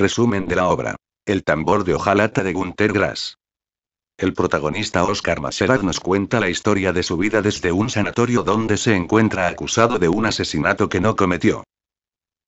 Resumen de la obra. El tambor de hojalata de Gunther Grass. El protagonista Oscar Maserat nos cuenta la historia de su vida desde un sanatorio donde se encuentra acusado de un asesinato que no cometió.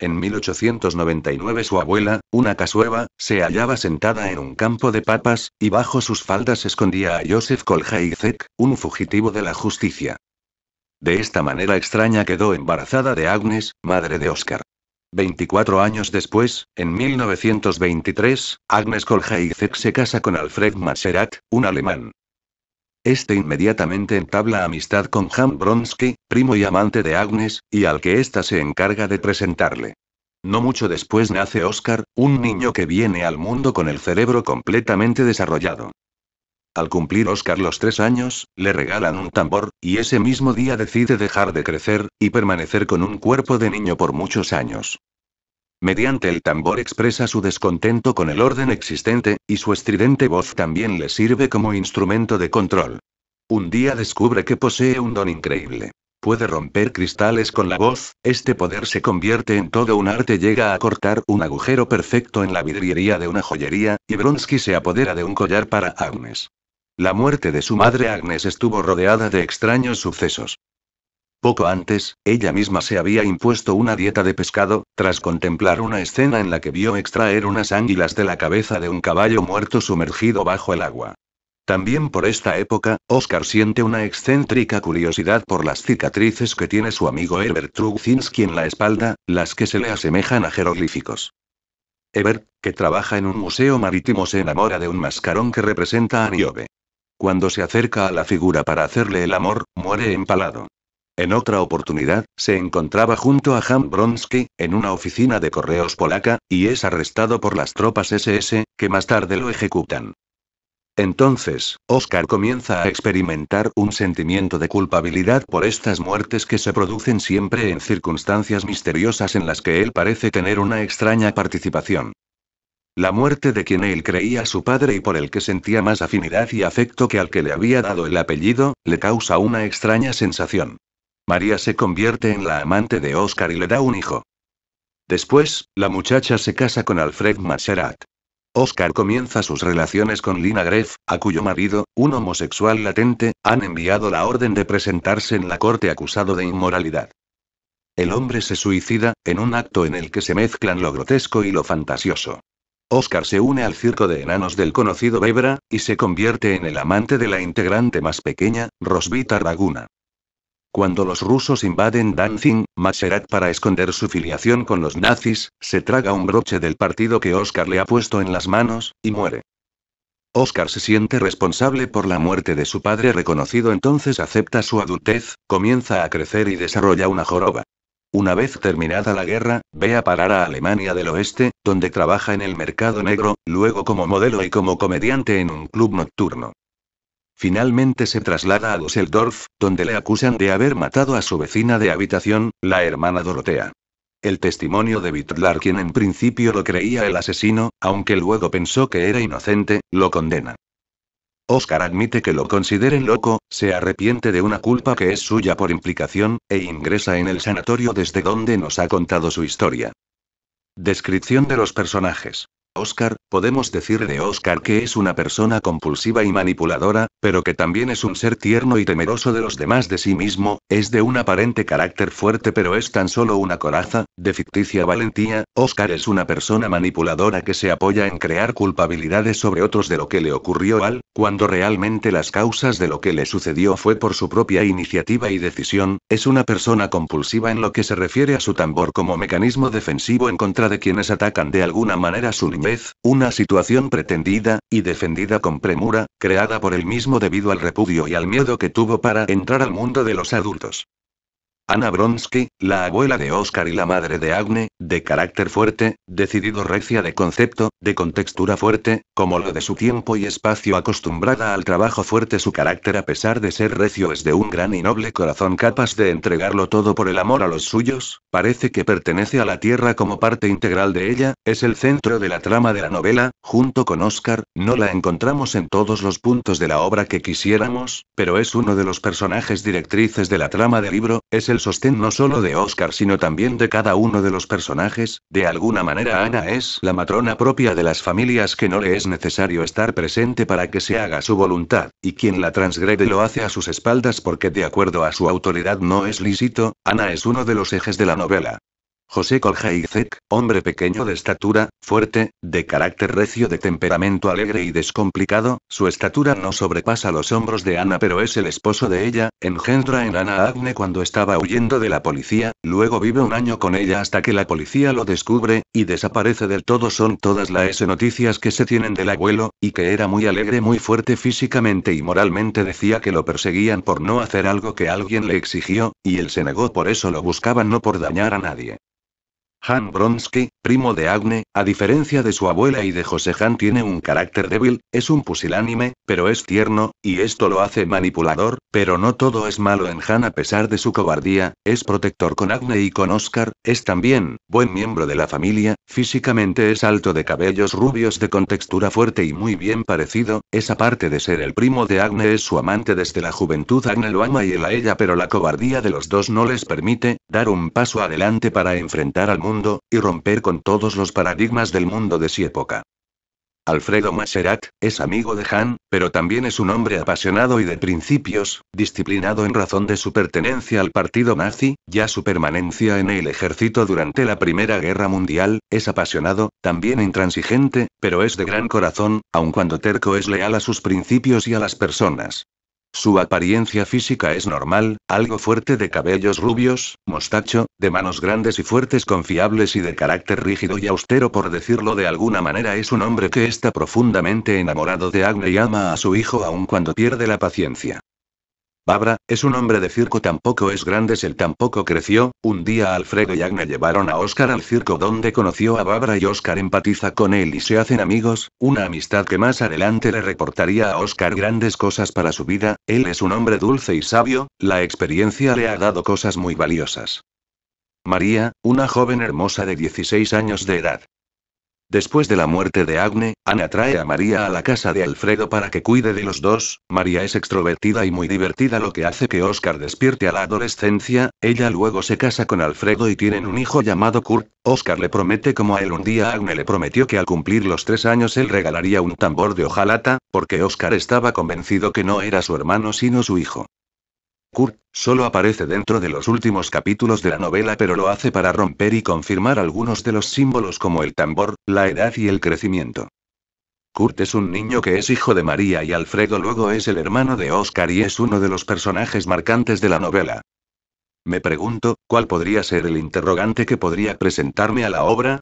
En 1899 su abuela, una casueva, se hallaba sentada en un campo de papas, y bajo sus faldas escondía a Josef Kolheizek, un fugitivo de la justicia. De esta manera extraña quedó embarazada de Agnes, madre de Oscar. 24 años después, en 1923, Agnes Kolheizek se casa con Alfred Maserat, un alemán. Este inmediatamente entabla amistad con Jan Bronsky, primo y amante de Agnes, y al que ésta se encarga de presentarle. No mucho después nace Oscar, un niño que viene al mundo con el cerebro completamente desarrollado. Al cumplir Oscar los tres años, le regalan un tambor, y ese mismo día decide dejar de crecer, y permanecer con un cuerpo de niño por muchos años. Mediante el tambor expresa su descontento con el orden existente, y su estridente voz también le sirve como instrumento de control. Un día descubre que posee un don increíble. Puede romper cristales con la voz, este poder se convierte en todo un arte, llega a cortar un agujero perfecto en la vidriería de una joyería, y Bronsky se apodera de un collar para Agnes. La muerte de su madre Agnes estuvo rodeada de extraños sucesos. Poco antes, ella misma se había impuesto una dieta de pescado, tras contemplar una escena en la que vio extraer unas anguilas de la cabeza de un caballo muerto sumergido bajo el agua. También por esta época, Oscar siente una excéntrica curiosidad por las cicatrices que tiene su amigo Herbert Trugzinski en la espalda, las que se le asemejan a jeroglíficos. Ebert, que trabaja en un museo marítimo, se enamora de un mascarón que representa a Niobe. Cuando se acerca a la figura para hacerle el amor, muere empalado. En otra oportunidad, se encontraba junto a Jan Bronski, en una oficina de correos polaca, y es arrestado por las tropas SS, que más tarde lo ejecutan. Entonces, Oscar comienza a experimentar un sentimiento de culpabilidad por estas muertes que se producen siempre en circunstancias misteriosas en las que él parece tener una extraña participación. La muerte de quien él creía su padre y por el que sentía más afinidad y afecto que al que le había dado el apellido, le causa una extraña sensación. María se convierte en la amante de Oscar y le da un hijo. Después, la muchacha se casa con Alfred Maserat. Oscar comienza sus relaciones con Lina Greff, a cuyo marido, un homosexual latente, han enviado la orden de presentarse en la corte acusado de inmoralidad. El hombre se suicida, en un acto en el que se mezclan lo grotesco y lo fantasioso. Oscar se une al circo de enanos del conocido Bebra, y se convierte en el amante de la integrante más pequeña, Rosvita Raguna. Cuando los rusos invaden Danzig, Maserat para esconder su filiación con los nazis, se traga un broche del partido que Oscar le ha puesto en las manos, y muere. Oscar se siente responsable por la muerte de su padre reconocido entonces acepta su adultez, comienza a crecer y desarrolla una joroba. Una vez terminada la guerra, ve a parar a Alemania del Oeste, donde trabaja en el mercado negro, luego como modelo y como comediante en un club nocturno. Finalmente se traslada a Düsseldorf, donde le acusan de haber matado a su vecina de habitación, la hermana Dorotea. El testimonio de Bitlar, quien en principio lo creía el asesino, aunque luego pensó que era inocente, lo condena. Oscar admite que lo consideren loco, se arrepiente de una culpa que es suya por implicación, e ingresa en el sanatorio desde donde nos ha contado su historia. Descripción de los personajes. Oscar, Podemos decir de Oscar que es una persona compulsiva y manipuladora, pero que también es un ser tierno y temeroso de los demás de sí mismo, es de un aparente carácter fuerte pero es tan solo una coraza, de ficticia valentía, Oscar es una persona manipuladora que se apoya en crear culpabilidades sobre otros de lo que le ocurrió al, cuando realmente las causas de lo que le sucedió fue por su propia iniciativa y decisión, es una persona compulsiva en lo que se refiere a su tambor como mecanismo defensivo en contra de quienes atacan de alguna manera su niñez, una situación pretendida, y defendida con premura, creada por él mismo debido al repudio y al miedo que tuvo para entrar al mundo de los adultos. Ana Bronsky, la abuela de Oscar y la madre de Agne, de carácter fuerte, decidido recia de concepto, de contextura fuerte, como lo de su tiempo y espacio acostumbrada al trabajo fuerte su carácter a pesar de ser recio es de un gran y noble corazón capaz de entregarlo todo por el amor a los suyos, parece que pertenece a la tierra como parte integral de ella, es el centro de la trama de la novela, junto con Oscar, no la encontramos en todos los puntos de la obra que quisiéramos, pero es uno de los personajes directrices de la trama del libro, es el sostén no solo de Oscar sino también de cada uno de los personajes, de alguna manera Ana es la matrona propia de las familias que no le es necesario estar presente para que se haga su voluntad, y quien la transgrede lo hace a sus espaldas porque de acuerdo a su autoridad no es lícito, Ana es uno de los ejes de la novela. José Koljaiczek, hombre pequeño de estatura, fuerte, de carácter recio, de temperamento alegre y descomplicado, su estatura no sobrepasa los hombros de Ana, pero es el esposo de ella, engendra en Ana Agne cuando estaba huyendo de la policía, luego vive un año con ella hasta que la policía lo descubre, y desaparece del todo. Son todas las noticias que se tienen del abuelo, y que era muy alegre, muy fuerte físicamente y moralmente. Decía que lo perseguían por no hacer algo que alguien le exigió, y él se negó por eso lo buscaban no por dañar a nadie. Han Bronsky, primo de Agne, a diferencia de su abuela y de José Han tiene un carácter débil, es un pusilánime, pero es tierno, y esto lo hace manipulador, pero no todo es malo en Han a pesar de su cobardía, es protector con Agne y con Oscar, es también, buen miembro de la familia, físicamente es alto de cabellos rubios de contextura fuerte y muy bien parecido, esa parte de ser el primo de Agne es su amante desde la juventud Agne lo ama y él a ella pero la cobardía de los dos no les permite, dar un paso adelante para enfrentar al mundo y romper con todos los paradigmas del mundo de su época. Alfredo Maserat, es amigo de Han, pero también es un hombre apasionado y de principios, disciplinado en razón de su pertenencia al partido nazi, ya su permanencia en el ejército durante la Primera Guerra Mundial, es apasionado, también intransigente, pero es de gran corazón, aun cuando terco es leal a sus principios y a las personas. Su apariencia física es normal, algo fuerte de cabellos rubios, mostacho, de manos grandes y fuertes confiables y de carácter rígido y austero por decirlo de alguna manera es un hombre que está profundamente enamorado de Agne y ama a su hijo aun cuando pierde la paciencia. Babra, es un hombre de circo tampoco es grande él tampoco creció, un día Alfredo y Agne llevaron a Oscar al circo donde conoció a Babra y Oscar empatiza con él y se hacen amigos, una amistad que más adelante le reportaría a Oscar grandes cosas para su vida, él es un hombre dulce y sabio, la experiencia le ha dado cosas muy valiosas. María, una joven hermosa de 16 años de edad. Después de la muerte de Agne, Ana trae a María a la casa de Alfredo para que cuide de los dos. María es extrovertida y muy divertida, lo que hace que Oscar despierte a la adolescencia. Ella luego se casa con Alfredo y tienen un hijo llamado Kurt. Oscar le promete, como a él un día Agne le prometió que al cumplir los tres años él regalaría un tambor de hojalata, porque Oscar estaba convencido que no era su hermano sino su hijo. Kurt, solo aparece dentro de los últimos capítulos de la novela pero lo hace para romper y confirmar algunos de los símbolos como el tambor, la edad y el crecimiento. Kurt es un niño que es hijo de María y Alfredo luego es el hermano de Oscar y es uno de los personajes marcantes de la novela. Me pregunto, ¿cuál podría ser el interrogante que podría presentarme a la obra?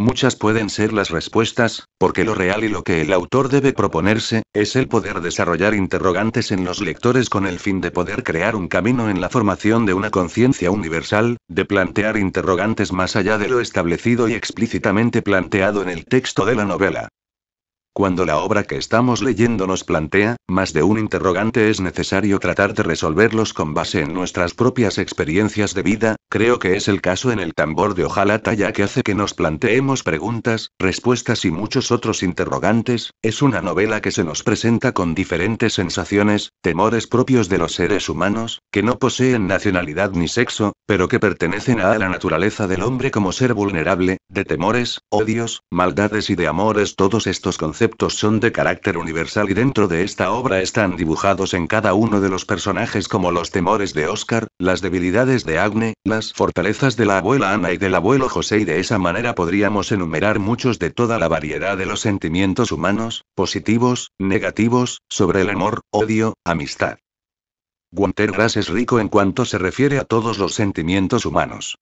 Muchas pueden ser las respuestas, porque lo real y lo que el autor debe proponerse, es el poder desarrollar interrogantes en los lectores con el fin de poder crear un camino en la formación de una conciencia universal, de plantear interrogantes más allá de lo establecido y explícitamente planteado en el texto de la novela. Cuando la obra que estamos leyendo nos plantea, más de un interrogante es necesario tratar de resolverlos con base en nuestras propias experiencias de vida, creo que es el caso en el tambor de Ojalata ya que hace que nos planteemos preguntas, respuestas y muchos otros interrogantes, es una novela que se nos presenta con diferentes sensaciones, temores propios de los seres humanos, que no poseen nacionalidad ni sexo, pero que pertenecen a la naturaleza del hombre como ser vulnerable, de temores, odios, maldades y de amores todos estos conceptos son de carácter universal y dentro de esta obra están dibujados en cada uno de los personajes como los temores de Oscar, las debilidades de Agne, las fortalezas de la abuela Ana y del abuelo José y de esa manera podríamos enumerar muchos de toda la variedad de los sentimientos humanos, positivos, negativos, sobre el amor, odio, amistad. Guantergras es rico en cuanto se refiere a todos los sentimientos humanos.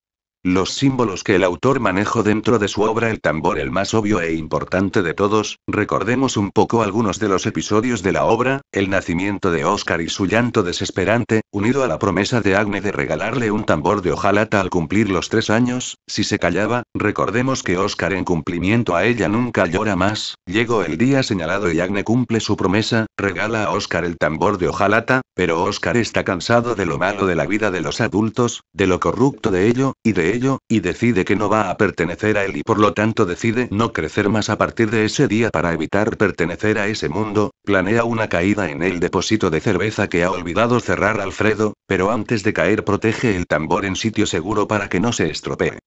Los símbolos que el autor manejó dentro de su obra El tambor, el más obvio e importante de todos, recordemos un poco algunos de los episodios de la obra, el nacimiento de Oscar y su llanto desesperante, unido a la promesa de Agne de regalarle un tambor de hojalata al cumplir los tres años, si se callaba, recordemos que Oscar en cumplimiento a ella nunca llora más, llegó el día señalado y Agne cumple su promesa, regala a Oscar el tambor de hojalata, pero Oscar está cansado de lo malo de la vida de los adultos, de lo corrupto de ello, y de y decide que no va a pertenecer a él y por lo tanto decide no crecer más a partir de ese día para evitar pertenecer a ese mundo, planea una caída en el depósito de cerveza que ha olvidado cerrar Alfredo, pero antes de caer protege el tambor en sitio seguro para que no se estropee.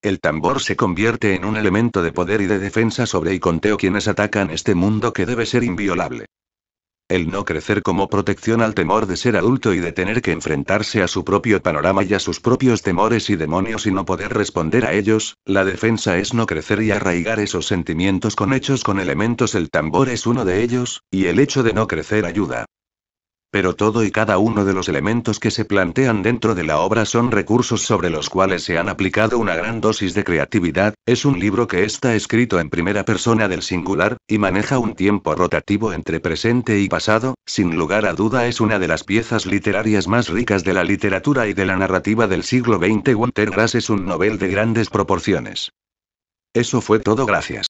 El tambor se convierte en un elemento de poder y de defensa sobre y conteo quienes atacan este mundo que debe ser inviolable el no crecer como protección al temor de ser adulto y de tener que enfrentarse a su propio panorama y a sus propios temores y demonios y no poder responder a ellos, la defensa es no crecer y arraigar esos sentimientos con hechos con elementos el tambor es uno de ellos, y el hecho de no crecer ayuda, pero todo y cada uno de los elementos que se plantean dentro de la obra son recursos sobre los cuales se han aplicado una gran dosis de creatividad, es un libro que está escrito en primera persona del singular, y maneja un tiempo rotativo entre presente y pasado, sin lugar a duda es una de las piezas literarias más ricas de la literatura y de la narrativa del siglo XX. Walter Grass es un novel de grandes proporciones. Eso fue todo, gracias.